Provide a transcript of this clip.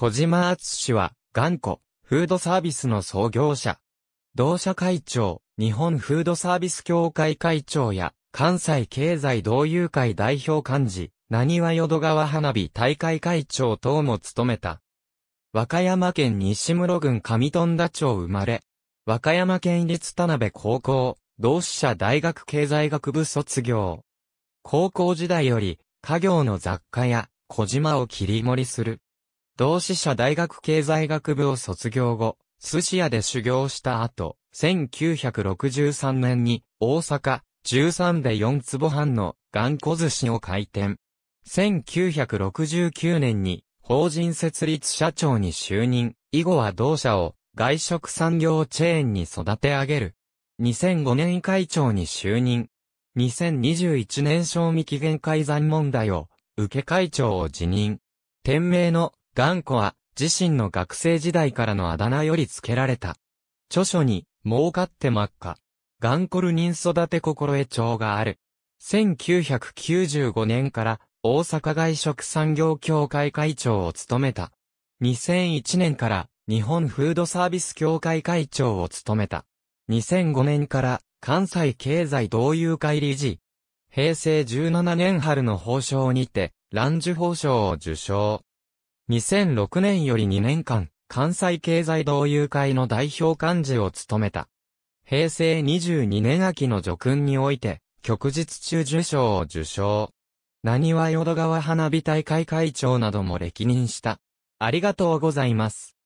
小島厚氏は、頑固、フードサービスの創業者。同社会長、日本フードサービス協会会長や、関西経済同友会代表幹事、何は淀川花火大会会長等も務めた。和歌山県西室郡上富田町生まれ。和歌山県立田辺高校、同志社大学経済学部卒業。高校時代より、家業の雑貨や小島を切り盛りする。同志社大学経済学部を卒業後、寿司屋で修行した後、1963年に大阪13で4坪半の頑固寿司を開店。1969年に法人設立社長に就任。以後は同社を外食産業チェーンに育て上げる。2005年会長に就任。2021年賞味期限改ざん問題を受け会長を辞任。店名の頑固は、自身の学生時代からのあだ名より付けられた。著書に、儲かって真っ赤。頑固ル人育て心得帳がある。1995年から大阪外食産業協会会長を務めた。2001年から日本フードサービス協会会長を務めた。2005年から関西経済同友会理事。平成17年春の褒奨にて、乱受褒奨を受賞。2006年より2年間、関西経済同友会の代表幹事を務めた。平成22年秋の叙勲において、旭日中受賞を受賞。何は淀川花火大会会長なども歴任した。ありがとうございます。